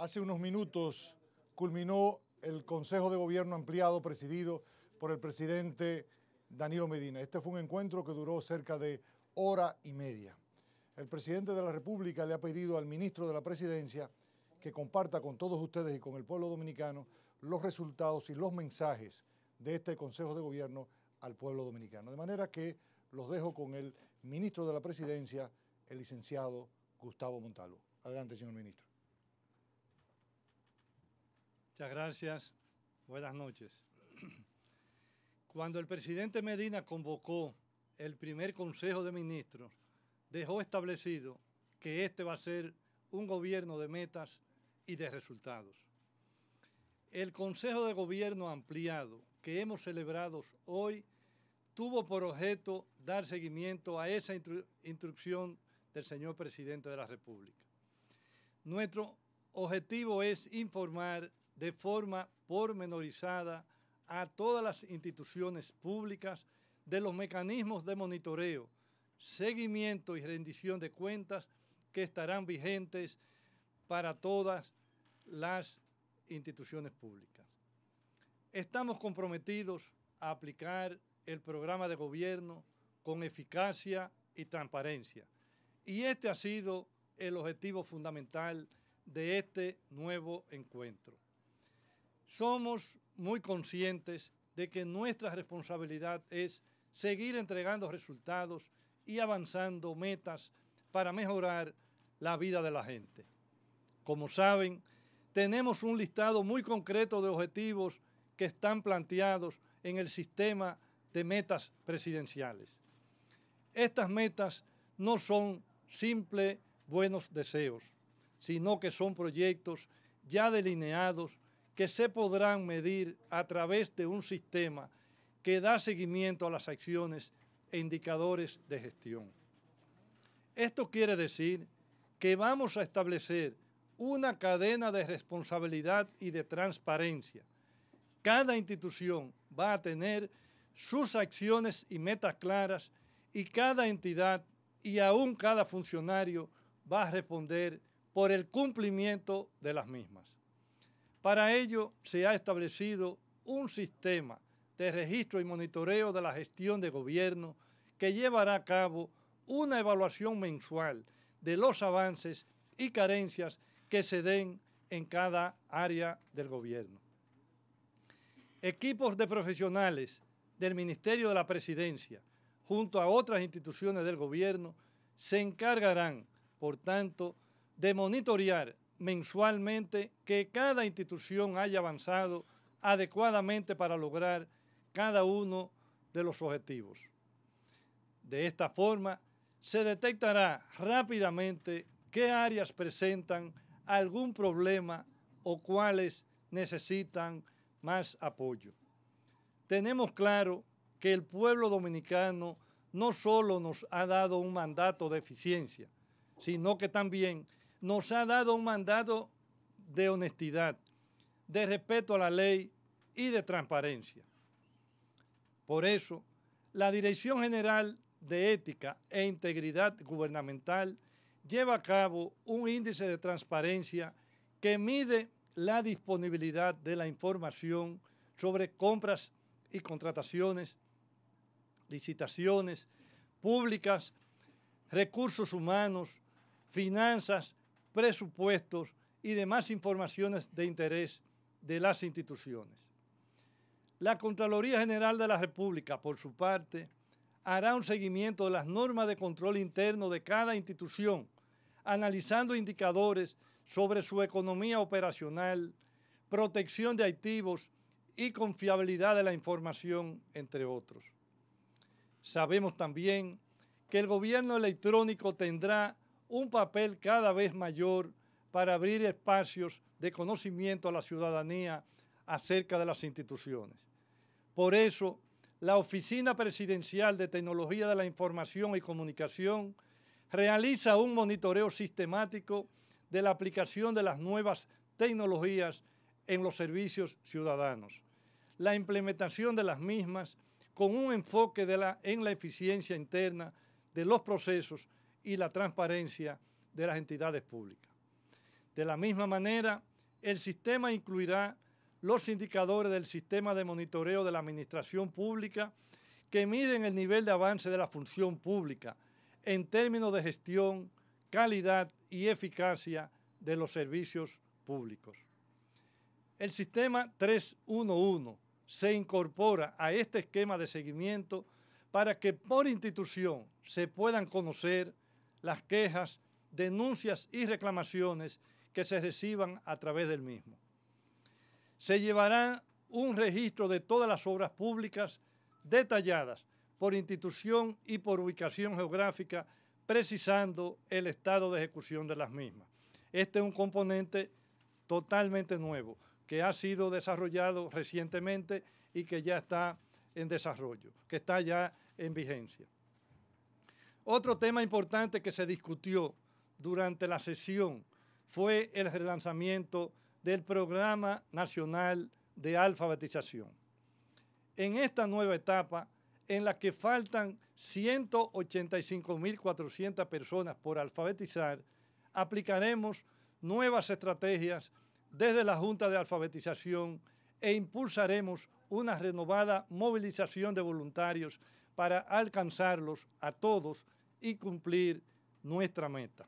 Hace unos minutos culminó el Consejo de Gobierno ampliado presidido por el presidente Danilo Medina. Este fue un encuentro que duró cerca de hora y media. El presidente de la República le ha pedido al ministro de la Presidencia que comparta con todos ustedes y con el pueblo dominicano los resultados y los mensajes de este Consejo de Gobierno al pueblo dominicano. De manera que los dejo con el ministro de la Presidencia, el licenciado Gustavo Montalvo. Adelante, señor ministro. Muchas gracias. Buenas noches. Cuando el presidente Medina convocó el primer Consejo de Ministros, dejó establecido que este va a ser un gobierno de metas y de resultados. El Consejo de Gobierno ampliado que hemos celebrado hoy tuvo por objeto dar seguimiento a esa instrucción del señor presidente de la República. Nuestro objetivo es informar de forma pormenorizada a todas las instituciones públicas de los mecanismos de monitoreo, seguimiento y rendición de cuentas que estarán vigentes para todas las instituciones públicas. Estamos comprometidos a aplicar el programa de gobierno con eficacia y transparencia. Y este ha sido el objetivo fundamental de este nuevo encuentro somos muy conscientes de que nuestra responsabilidad es seguir entregando resultados y avanzando metas para mejorar la vida de la gente. Como saben, tenemos un listado muy concreto de objetivos que están planteados en el sistema de metas presidenciales. Estas metas no son simples buenos deseos, sino que son proyectos ya delineados que se podrán medir a través de un sistema que da seguimiento a las acciones e indicadores de gestión. Esto quiere decir que vamos a establecer una cadena de responsabilidad y de transparencia. Cada institución va a tener sus acciones y metas claras y cada entidad y aún cada funcionario va a responder por el cumplimiento de las mismas. Para ello se ha establecido un sistema de registro y monitoreo de la gestión de gobierno que llevará a cabo una evaluación mensual de los avances y carencias que se den en cada área del gobierno. Equipos de profesionales del Ministerio de la Presidencia, junto a otras instituciones del gobierno, se encargarán, por tanto, de monitorear mensualmente que cada institución haya avanzado adecuadamente para lograr cada uno de los objetivos. De esta forma, se detectará rápidamente qué áreas presentan algún problema o cuáles necesitan más apoyo. Tenemos claro que el pueblo dominicano no solo nos ha dado un mandato de eficiencia, sino que también nos ha dado un mandato de honestidad, de respeto a la ley y de transparencia. Por eso, la Dirección General de Ética e Integridad Gubernamental lleva a cabo un índice de transparencia que mide la disponibilidad de la información sobre compras y contrataciones, licitaciones públicas, recursos humanos, finanzas presupuestos y demás informaciones de interés de las instituciones. La Contraloría General de la República, por su parte, hará un seguimiento de las normas de control interno de cada institución, analizando indicadores sobre su economía operacional, protección de activos y confiabilidad de la información, entre otros. Sabemos también que el gobierno electrónico tendrá un papel cada vez mayor para abrir espacios de conocimiento a la ciudadanía acerca de las instituciones. Por eso, la Oficina Presidencial de Tecnología de la Información y Comunicación realiza un monitoreo sistemático de la aplicación de las nuevas tecnologías en los servicios ciudadanos, la implementación de las mismas con un enfoque en la eficiencia interna de los procesos y la transparencia de las entidades públicas. De la misma manera, el sistema incluirá los indicadores del sistema de monitoreo de la administración pública que miden el nivel de avance de la función pública en términos de gestión, calidad y eficacia de los servicios públicos. El sistema 311 se incorpora a este esquema de seguimiento para que por institución se puedan conocer las quejas, denuncias y reclamaciones que se reciban a través del mismo. Se llevará un registro de todas las obras públicas detalladas por institución y por ubicación geográfica, precisando el estado de ejecución de las mismas. Este es un componente totalmente nuevo que ha sido desarrollado recientemente y que ya está en desarrollo, que está ya en vigencia. Otro tema importante que se discutió durante la sesión fue el relanzamiento del Programa Nacional de Alfabetización. En esta nueva etapa, en la que faltan 185.400 personas por alfabetizar, aplicaremos nuevas estrategias desde la Junta de Alfabetización e impulsaremos una renovada movilización de voluntarios para alcanzarlos a todos y cumplir nuestra meta.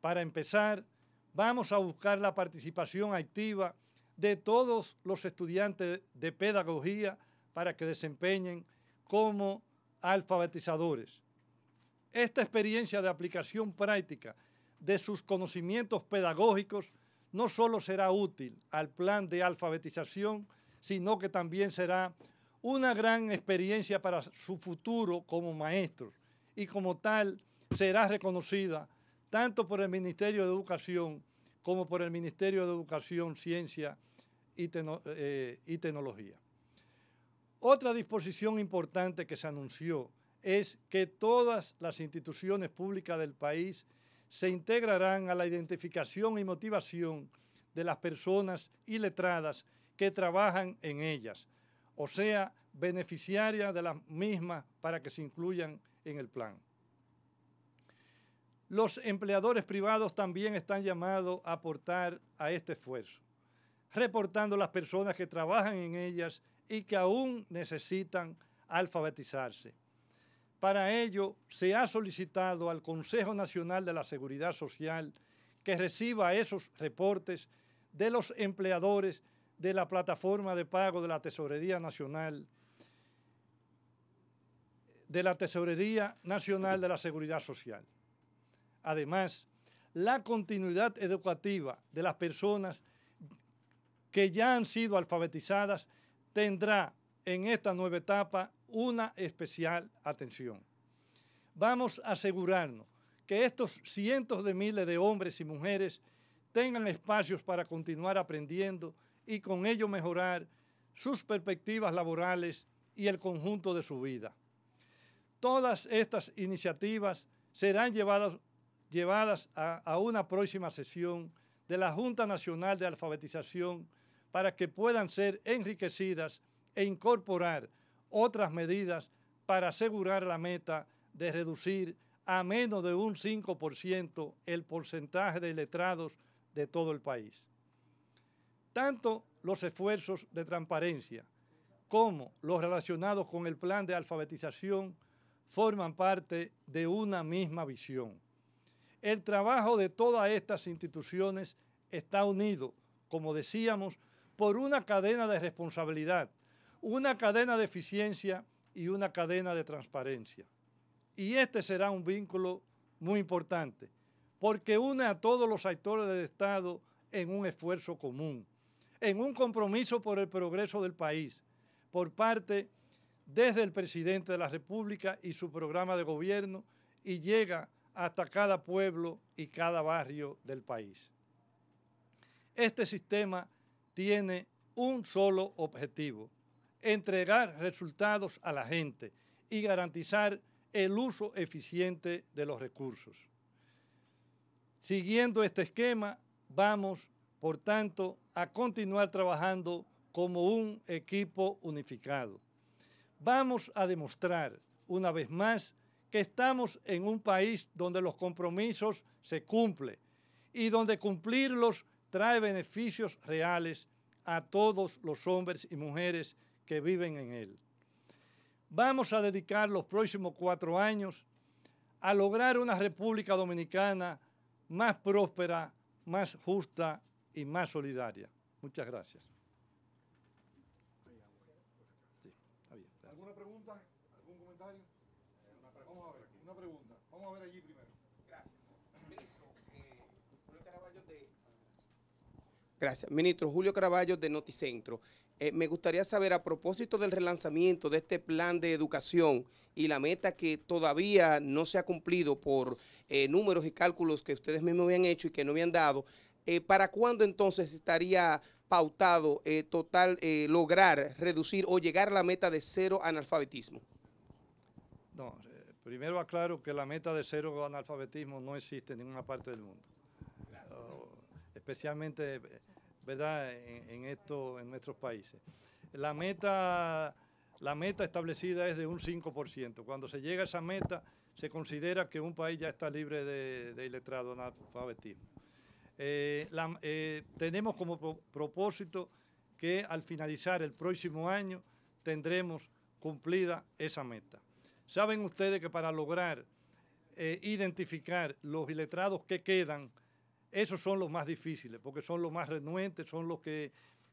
Para empezar, vamos a buscar la participación activa de todos los estudiantes de pedagogía para que desempeñen como alfabetizadores. Esta experiencia de aplicación práctica de sus conocimientos pedagógicos no solo será útil al plan de alfabetización, sino que también será una gran experiencia para su futuro como maestros y como tal será reconocida tanto por el Ministerio de Educación como por el Ministerio de Educación, Ciencia eh, y, Tecnología. Otra disposición importante que se anunció es que todas las instituciones públicas del país se integrarán a la identificación y motivación de las personas y letradas que trabajan en ellas, o sea, beneficiarias de las mismas para que se incluyan en el plan. Los empleadores privados también están llamados a aportar a este esfuerzo, reportando las personas que trabajan en ellas y que aún necesitan alfabetizarse. Para ello, se ha solicitado al Consejo Nacional de la Seguridad Social que reciba esos reportes de los empleadores de la plataforma de pago de la Tesorería Nacional de la Tesorería Nacional de la Seguridad Social. Además, la continuidad educativa de las personas que ya han sido alfabetizadas tendrá en esta nueva etapa una especial atención. Vamos a asegurarnos que estos cientos de miles de hombres y mujeres tengan espacios para continuar aprendiendo y con ello mejorar sus perspectivas laborales y el conjunto de su vida. Todas estas iniciativas serán llevadas, llevadas a, a una próxima sesión de la Junta Nacional de Alfabetización para que puedan ser enriquecidas e incorporar otras medidas para asegurar la meta de reducir a menos de un 5% el porcentaje de letrados de todo el país. Tanto los esfuerzos de transparencia como los relacionados con el plan de alfabetización forman parte de una misma visión. El trabajo de todas estas instituciones está unido, como decíamos, por una cadena de responsabilidad, una cadena de eficiencia y una cadena de transparencia. Y este será un vínculo muy importante, porque une a todos los actores del Estado en un esfuerzo común, en un compromiso por el progreso del país, por parte de desde el presidente de la República y su programa de gobierno y llega hasta cada pueblo y cada barrio del país. Este sistema tiene un solo objetivo, entregar resultados a la gente y garantizar el uso eficiente de los recursos. Siguiendo este esquema, vamos, por tanto, a continuar trabajando como un equipo unificado vamos a demostrar una vez más que estamos en un país donde los compromisos se cumplen y donde cumplirlos trae beneficios reales a todos los hombres y mujeres que viven en él. Vamos a dedicar los próximos cuatro años a lograr una República Dominicana más próspera, más justa y más solidaria. Muchas gracias. Gracias. Ministro, Julio Caraballo de... Noticentro. Eh, me gustaría saber, a propósito del relanzamiento de este plan de educación y la meta que todavía no se ha cumplido por eh, números y cálculos que ustedes mismos habían hecho y que no habían dado, eh, ¿para cuándo entonces estaría pautado total lograr reducir o llegar a la meta de cero analfabetismo? No, Primero aclaro que la meta de cero analfabetismo no existe en ninguna parte del mundo. especialmente eh, ¿verdad? En, en nuestros países. La meta, la meta establecida es de un 5%. Cuando se llega a esa meta, se considera que un país ya está libre de, de iletrado analfabetismo. Eh, eh, tenemos como propósito que al finalizar el próximo año tendremos cumplida esa meta. Saben ustedes que para lograr eh, identificar los iletrados que quedan, esos son los más difíciles, porque son los más renuentes, son los que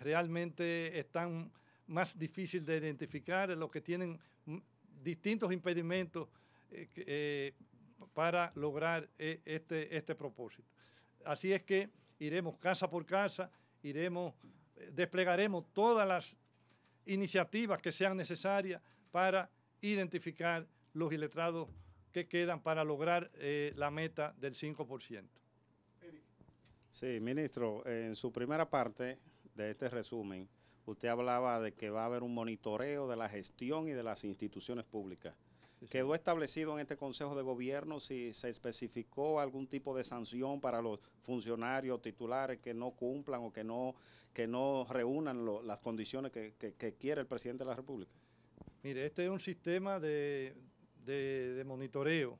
realmente están más difíciles de identificar, los que tienen distintos impedimentos eh, eh, para lograr este, este propósito. Así es que iremos casa por casa, iremos, desplegaremos todas las iniciativas que sean necesarias para identificar los iletrados que quedan para lograr eh, la meta del 5%. Sí, ministro, en su primera parte de este resumen, usted hablaba de que va a haber un monitoreo de la gestión y de las instituciones públicas. ¿Quedó establecido en este Consejo de Gobierno si se especificó algún tipo de sanción para los funcionarios titulares que no cumplan o que no, que no reúnan las condiciones que quiere el presidente de la República? Mire, este es un sistema de, monitoreo.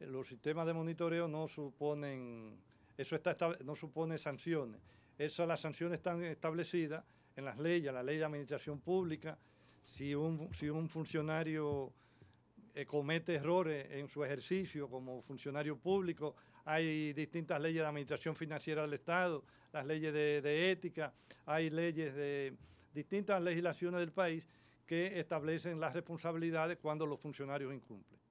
Los sistemas de monitoreo no suponen, eso está, no supone sanciones. Esas las sanciones están establecidas en las leyes, la ley de administración pública. Si un, si un funcionario eh, comete errores en su ejercicio como funcionario público, hay distintas leyes de administración financiera del Estado, las leyes de, de ética, hay leyes de distintas legislaciones del país que establecen las responsabilidades cuando los funcionarios incumplen.